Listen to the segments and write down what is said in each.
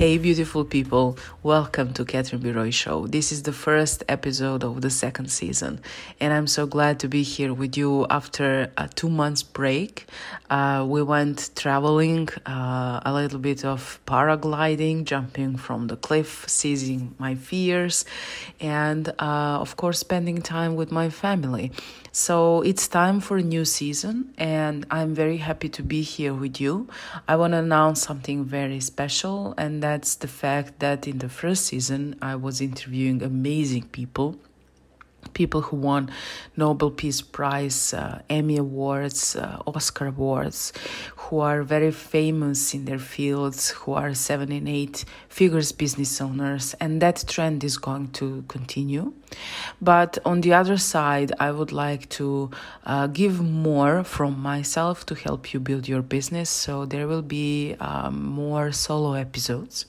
Hey, beautiful people, welcome to Catherine Biroy Show. This is the first episode of the second season, and I'm so glad to be here with you after a two months break. Uh, we went traveling, uh, a little bit of paragliding, jumping from the cliff, seizing my fears, and uh, of course, spending time with my family. So it's time for a new season, and I'm very happy to be here with you. I want to announce something very special, and that's the fact that in the first season I was interviewing amazing people people who won Nobel Peace Prize, uh, Emmy Awards, uh, Oscar Awards, who are very famous in their fields, who are seven and eight figures business owners, and that trend is going to continue. But on the other side, I would like to uh, give more from myself to help you build your business. So there will be um, more solo episodes.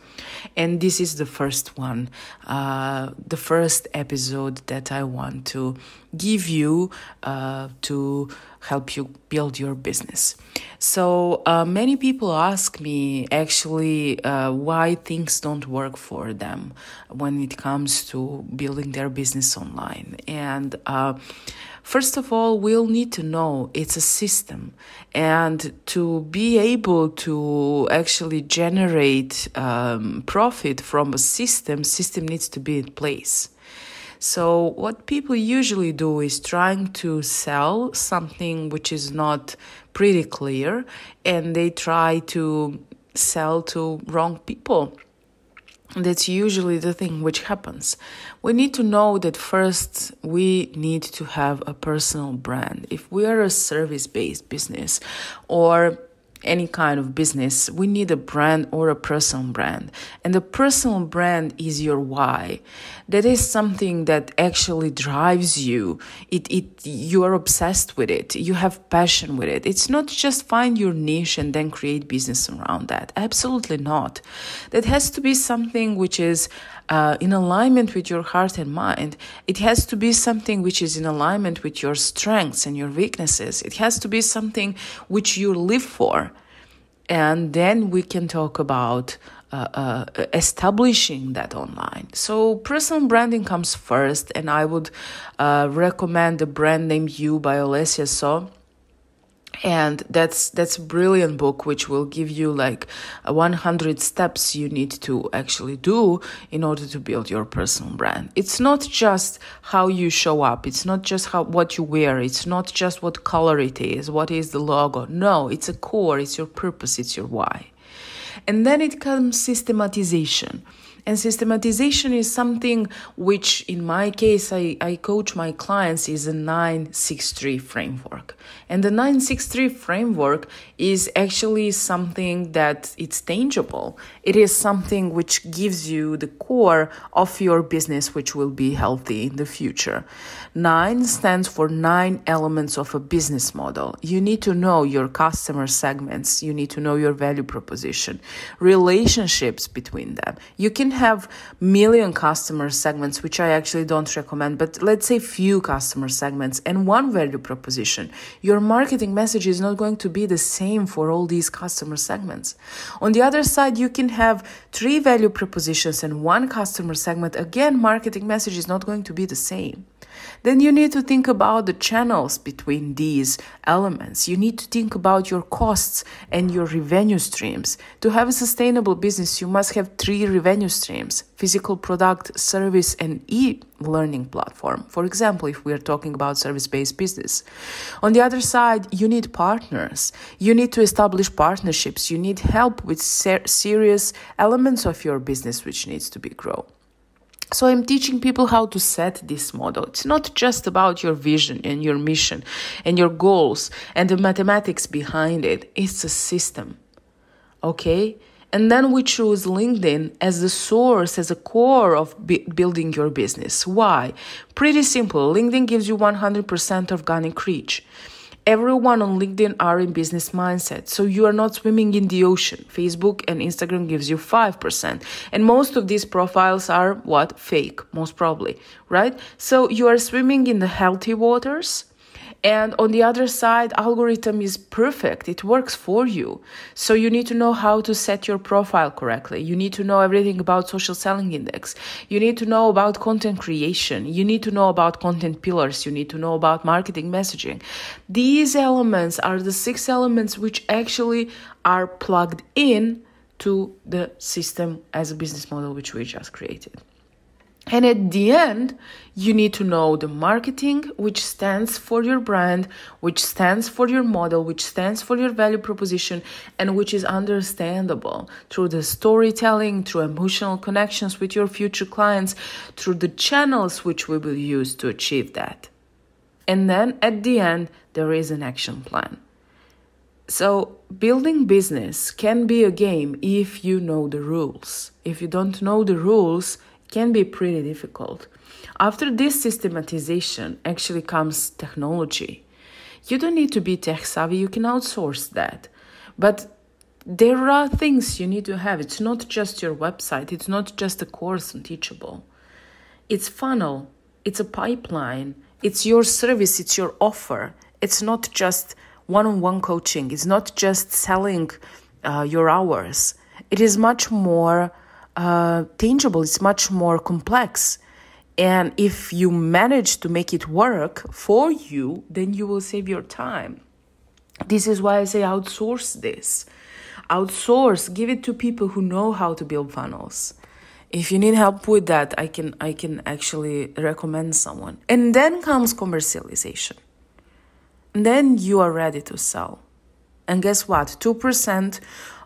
And this is the first one, uh, the first episode that I want to give you uh, to help you build your business. So uh, many people ask me actually uh, why things don't work for them when it comes to building their business online. And uh, first of all, we'll need to know it's a system. And to be able to actually generate um, profit from a system, system needs to be in place. So, what people usually do is trying to sell something which is not pretty clear and they try to sell to wrong people. That's usually the thing which happens. We need to know that first we need to have a personal brand. If we are a service based business or any kind of business, we need a brand or a personal brand. And the personal brand is your why. That is something that actually drives you. It, it, you are obsessed with it. You have passion with it. It's not just find your niche and then create business around that. Absolutely not. That has to be something which is uh, in alignment with your heart and mind. It has to be something which is in alignment with your strengths and your weaknesses. It has to be something which you live for and then we can talk about uh, uh, establishing that online. So personal branding comes first, and I would uh, recommend the brand name You by Alessia So and that's that's a brilliant book which will give you like 100 steps you need to actually do in order to build your personal brand it's not just how you show up it's not just how what you wear it's not just what color it is what is the logo no it's a core it's your purpose it's your why and then it comes systematization and systematization is something which, in my case, I, I coach my clients is a 963 framework. And the 963 framework is actually something that it's tangible. It is something which gives you the core of your business, which will be healthy in the future. Nine stands for nine elements of a business model. You need to know your customer segments. You need to know your value proposition, relationships between them. You can have million customer segments, which I actually don't recommend, but let's say few customer segments and one value proposition, your marketing message is not going to be the same for all these customer segments. On the other side, you can have three value propositions and one customer segment. Again, marketing message is not going to be the same. Then you need to think about the channels between these elements. You need to think about your costs and your revenue streams. To have a sustainable business, you must have three revenue streams physical product, service, and e learning platform. For example, if we are talking about service based business. On the other side, you need partners. You need to establish partnerships. You need help with ser serious elements of your business which needs to be grown. So I'm teaching people how to set this model. It's not just about your vision and your mission and your goals and the mathematics behind it. It's a system. Okay? And then we choose LinkedIn as the source, as a core of building your business. Why? Pretty simple. LinkedIn gives you 100% organic reach everyone on LinkedIn are in business mindset, so you are not swimming in the ocean. Facebook and Instagram gives you 5%, and most of these profiles are what fake, most probably, right? So you are swimming in the healthy waters and on the other side algorithm is perfect it works for you so you need to know how to set your profile correctly you need to know everything about social selling index you need to know about content creation you need to know about content pillars you need to know about marketing messaging these elements are the six elements which actually are plugged in to the system as a business model which we just created and at the end, you need to know the marketing, which stands for your brand, which stands for your model, which stands for your value proposition, and which is understandable through the storytelling, through emotional connections with your future clients, through the channels which we will use to achieve that. And then at the end, there is an action plan. So, building business can be a game if you know the rules. If you don't know the rules, can be pretty difficult. After this systematization actually comes technology. You don't need to be tech savvy, you can outsource that. But there are things you need to have. It's not just your website, it's not just a course on Teachable. It's funnel, it's a pipeline, it's your service, it's your offer. It's not just one on one coaching, it's not just selling uh, your hours. It is much more uh, tangible, it's much more complex. And if you manage to make it work for you, then you will save your time. This is why I say outsource this. Outsource, give it to people who know how to build funnels. If you need help with that, I can I can actually recommend someone. And then comes commercialization. And then you are ready to sell. And guess what? 2%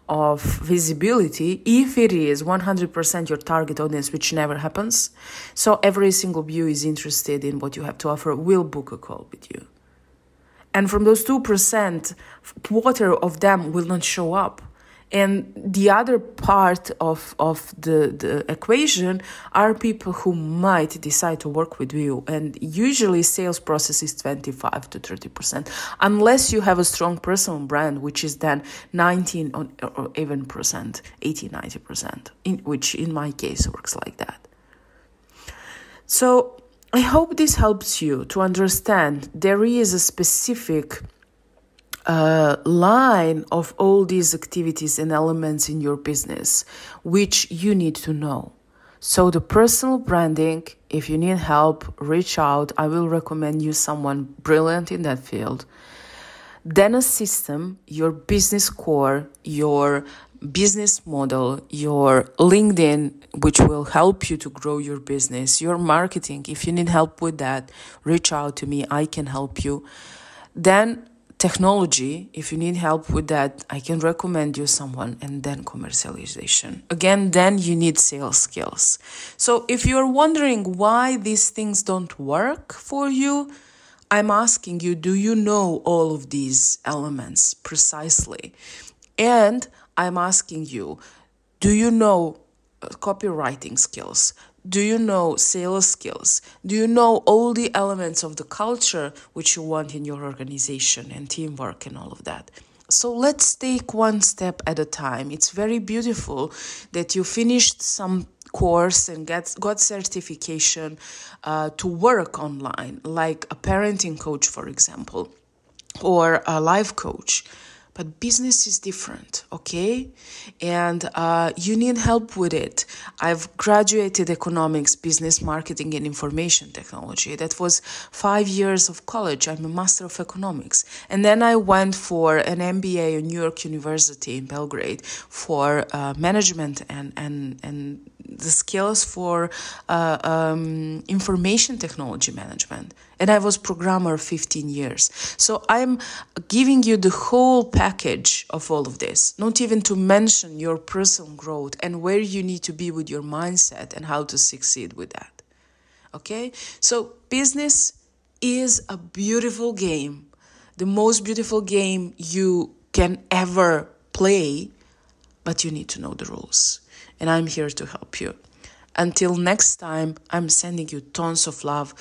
of visibility if it is 100% your target audience, which never happens. So every single view is interested in what you have to offer, will book a call with you. And from those 2%, quarter of them will not show up and the other part of, of the, the equation are people who might decide to work with you. And usually sales process is 25 to 30%, unless you have a strong personal brand, which is then 19 or even percent, 80, 90%, in, which in my case works like that. So I hope this helps you to understand there is a specific uh, line of all these activities and elements in your business, which you need to know. So, the personal branding, if you need help, reach out. I will recommend you someone brilliant in that field. Then, a system, your business core, your business model, your LinkedIn, which will help you to grow your business, your marketing. If you need help with that, reach out to me. I can help you. Then technology, if you need help with that, I can recommend you someone and then commercialization. Again, then you need sales skills. So if you're wondering why these things don't work for you, I'm asking you, do you know all of these elements precisely? And I'm asking you, do you know uh, copywriting skills? Do you know sales skills? Do you know all the elements of the culture which you want in your organization and teamwork and all of that? So let's take one step at a time. It's very beautiful that you finished some course and get, got certification uh, to work online, like a parenting coach, for example, or a life coach but business is different okay and uh, you need help with it i've graduated economics business marketing and information technology that was five years of college i'm a master of economics and then i went for an mba at new york university in belgrade for uh, management and, and, and the skills for uh, um, information technology management and I was programmer 15 years. So I'm giving you the whole package of all of this, not even to mention your personal growth and where you need to be with your mindset and how to succeed with that. Okay? So business is a beautiful game. The most beautiful game you can ever play, but you need to know the rules. And I'm here to help you. Until next time, I'm sending you tons of love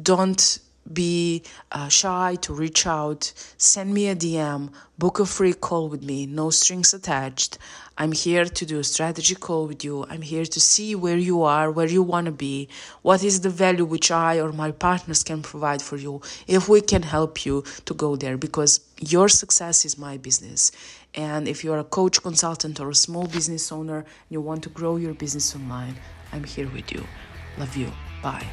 don't be uh, shy to reach out. Send me a DM. Book a free call with me. No strings attached. I'm here to do a strategy call with you. I'm here to see where you are, where you want to be, what is the value which I or my partners can provide for you, if we can help you to go there, because your success is my business. And if you're a coach, consultant, or a small business owner, you want to grow your business online, I'm here with you. Love you. Bye.